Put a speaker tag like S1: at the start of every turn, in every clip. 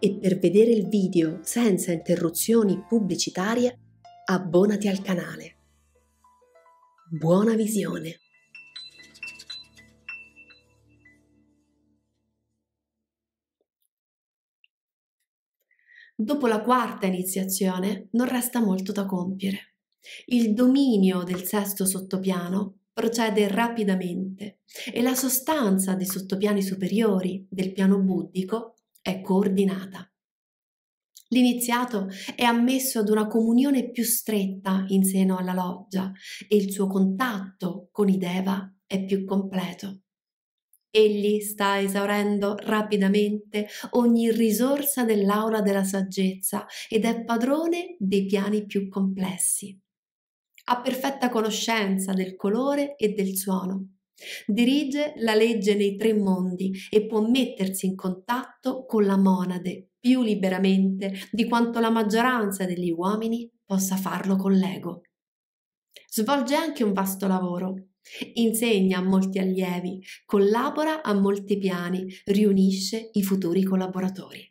S1: e per vedere il video senza interruzioni pubblicitarie abbonati al canale. Buona visione! Dopo la quarta iniziazione non resta molto da compiere. Il dominio del sesto sottopiano procede rapidamente e la sostanza dei sottopiani superiori del piano buddico è coordinata. L'iniziato è ammesso ad una comunione più stretta in seno alla loggia e il suo contatto con i Deva è più completo. Egli sta esaurendo rapidamente ogni risorsa dell'aura della saggezza ed è padrone dei piani più complessi. Ha perfetta conoscenza del colore e del suono, Dirige la legge nei tre mondi e può mettersi in contatto con la monade più liberamente di quanto la maggioranza degli uomini possa farlo con l'ego. Svolge anche un vasto lavoro. Insegna a molti allievi, collabora a molti piani, riunisce i futuri collaboratori.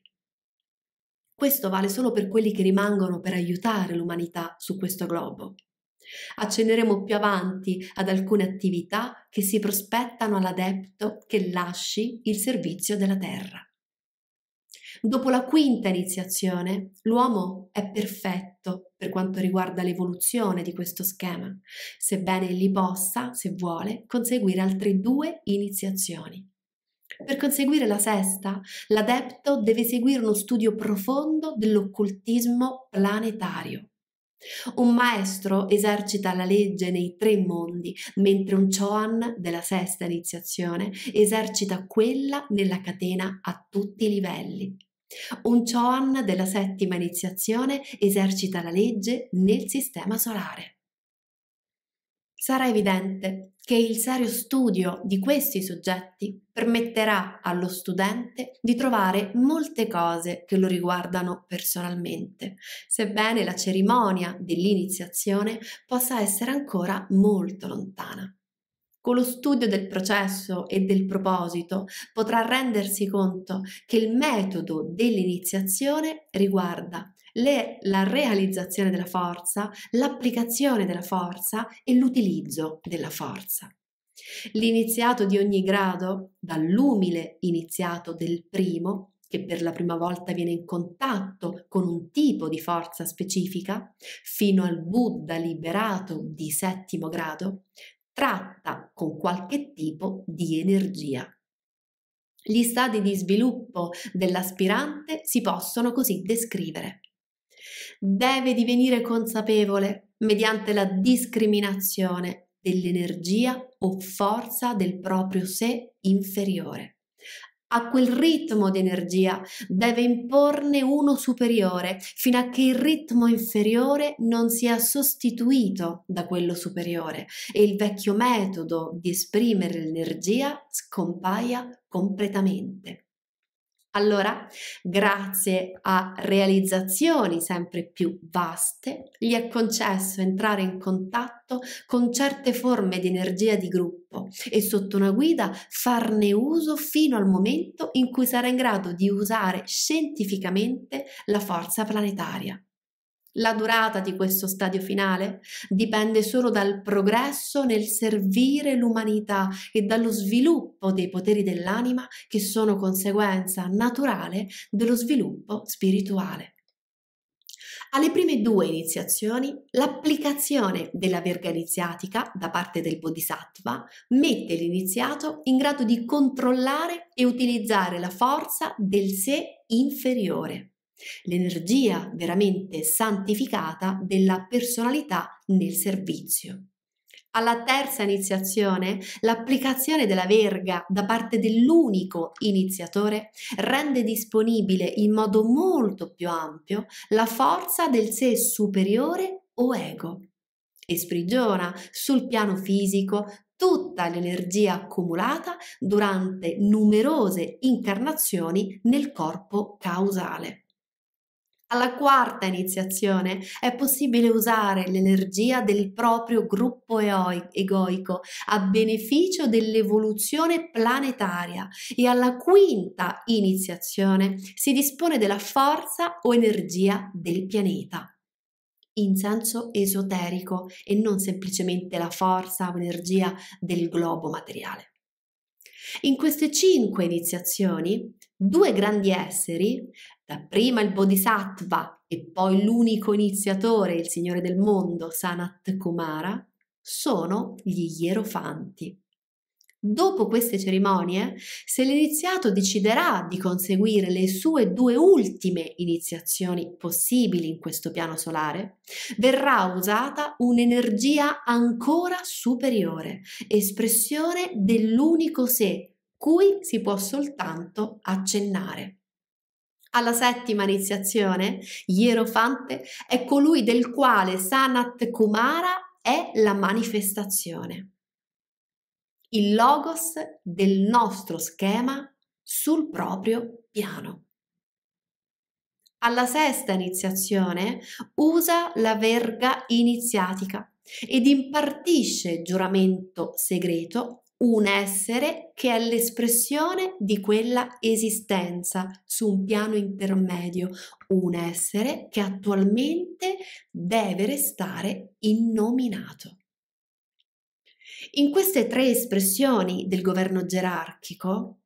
S1: Questo vale solo per quelli che rimangono per aiutare l'umanità su questo globo. Accenneremo più avanti ad alcune attività che si prospettano all'adepto che lasci il servizio della terra. Dopo la quinta iniziazione, l'uomo è perfetto per quanto riguarda l'evoluzione di questo schema, sebbene egli possa, se vuole, conseguire altre due iniziazioni. Per conseguire la sesta, l'adepto deve seguire uno studio profondo dell'occultismo planetario. Un maestro esercita la legge nei tre mondi, mentre un Choan della sesta iniziazione esercita quella nella catena a tutti i livelli. Un Choan della settima iniziazione esercita la legge nel sistema solare sarà evidente che il serio studio di questi soggetti permetterà allo studente di trovare molte cose che lo riguardano personalmente, sebbene la cerimonia dell'iniziazione possa essere ancora molto lontana. Con lo studio del processo e del proposito potrà rendersi conto che il metodo dell'iniziazione riguarda le, la realizzazione della forza, l'applicazione della forza e l'utilizzo della forza. L'iniziato di ogni grado, dall'umile iniziato del primo, che per la prima volta viene in contatto con un tipo di forza specifica, fino al Buddha liberato di settimo grado, tratta con qualche tipo di energia. Gli stadi di sviluppo dell'aspirante si possono così descrivere deve divenire consapevole mediante la discriminazione dell'energia o forza del proprio sé inferiore. A quel ritmo di energia deve imporne uno superiore fino a che il ritmo inferiore non sia sostituito da quello superiore e il vecchio metodo di esprimere l'energia scompaia completamente. Allora, grazie a realizzazioni sempre più vaste, gli è concesso entrare in contatto con certe forme di energia di gruppo e sotto una guida farne uso fino al momento in cui sarà in grado di usare scientificamente la forza planetaria. La durata di questo stadio finale dipende solo dal progresso nel servire l'umanità e dallo sviluppo dei poteri dell'anima che sono conseguenza naturale dello sviluppo spirituale. Alle prime due iniziazioni, l'applicazione della verga iniziatica da parte del Bodhisattva mette l'iniziato in grado di controllare e utilizzare la forza del sé inferiore l'energia veramente santificata della personalità nel servizio. Alla terza iniziazione, l'applicazione della verga da parte dell'unico iniziatore rende disponibile in modo molto più ampio la forza del sé superiore o ego e sprigiona sul piano fisico tutta l'energia accumulata durante numerose incarnazioni nel corpo causale. Alla quarta iniziazione è possibile usare l'energia del proprio gruppo egoico a beneficio dell'evoluzione planetaria e alla quinta iniziazione si dispone della forza o energia del pianeta in senso esoterico e non semplicemente la forza o energia del globo materiale. In queste cinque iniziazioni, due grandi esseri Dapprima il Bodhisattva e poi l'unico iniziatore, il Signore del mondo, Sanat Kumara, sono gli Ierofanti. Dopo queste cerimonie, se l'iniziato deciderà di conseguire le sue due ultime iniziazioni possibili in questo piano solare, verrà usata un'energia ancora superiore, espressione dell'unico sé, cui si può soltanto accennare. Alla settima iniziazione, Ierofante è colui del quale Sanat Kumara è la manifestazione, il logos del nostro schema sul proprio piano. Alla sesta iniziazione usa la verga iniziatica ed impartisce giuramento segreto un essere che è l'espressione di quella esistenza su un piano intermedio, un essere che attualmente deve restare innominato. In queste tre espressioni del governo gerarchico,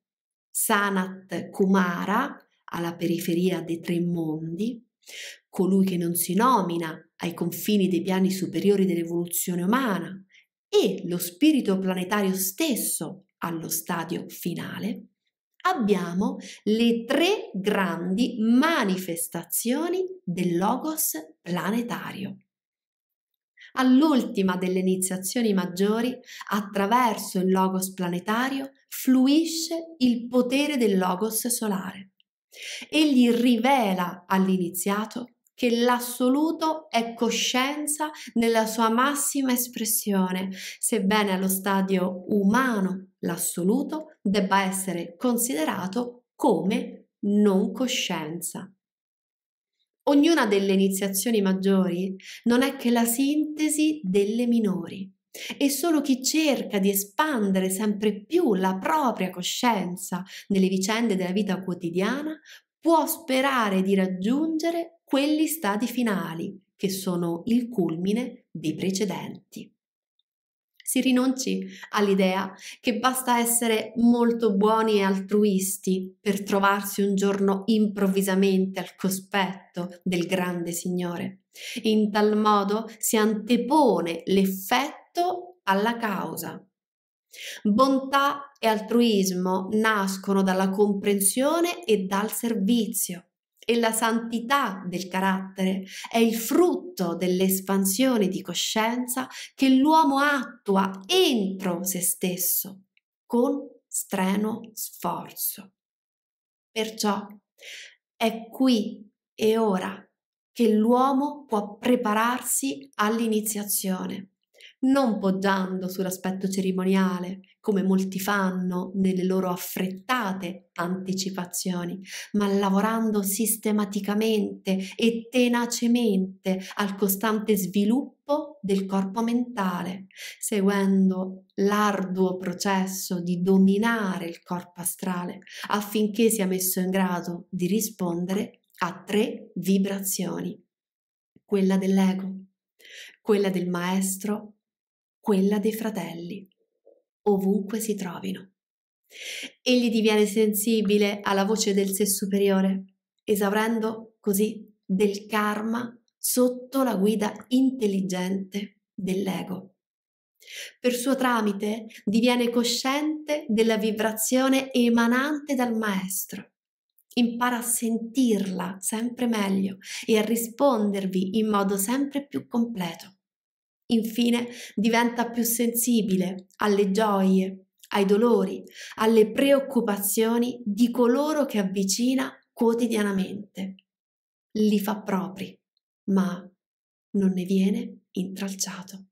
S1: Sanat Kumara, alla periferia dei tre mondi, colui che non si nomina ai confini dei piani superiori dell'evoluzione umana, e lo spirito planetario stesso allo stadio finale, abbiamo le tre grandi manifestazioni del logos planetario. All'ultima delle iniziazioni maggiori, attraverso il logos planetario, fluisce il potere del logos solare. Egli rivela all'iniziato che l'assoluto è coscienza nella sua massima espressione, sebbene allo stadio umano l'assoluto debba essere considerato come non coscienza. Ognuna delle iniziazioni maggiori non è che la sintesi delle minori e solo chi cerca di espandere sempre più la propria coscienza nelle vicende della vita quotidiana può sperare di raggiungere quelli stadi finali, che sono il culmine dei precedenti. Si rinunci all'idea che basta essere molto buoni e altruisti per trovarsi un giorno improvvisamente al cospetto del grande Signore. In tal modo si antepone l'effetto alla causa. Bontà e altruismo nascono dalla comprensione e dal servizio e la santità del carattere è il frutto dell'espansione di coscienza che l'uomo attua entro se stesso con strenuo sforzo. Perciò è qui e ora che l'uomo può prepararsi all'iniziazione non poggiando sull'aspetto cerimoniale, come molti fanno nelle loro affrettate anticipazioni, ma lavorando sistematicamente e tenacemente al costante sviluppo del corpo mentale, seguendo l'arduo processo di dominare il corpo astrale affinché sia messo in grado di rispondere a tre vibrazioni, quella dell'ego, quella del maestro quella dei fratelli, ovunque si trovino. Egli diviene sensibile alla voce del sé superiore, esaurendo così del karma sotto la guida intelligente dell'ego. Per suo tramite diviene cosciente della vibrazione emanante dal Maestro. Impara a sentirla sempre meglio e a rispondervi in modo sempre più completo. Infine diventa più sensibile alle gioie, ai dolori, alle preoccupazioni di coloro che avvicina quotidianamente. Li fa propri, ma non ne viene intralciato.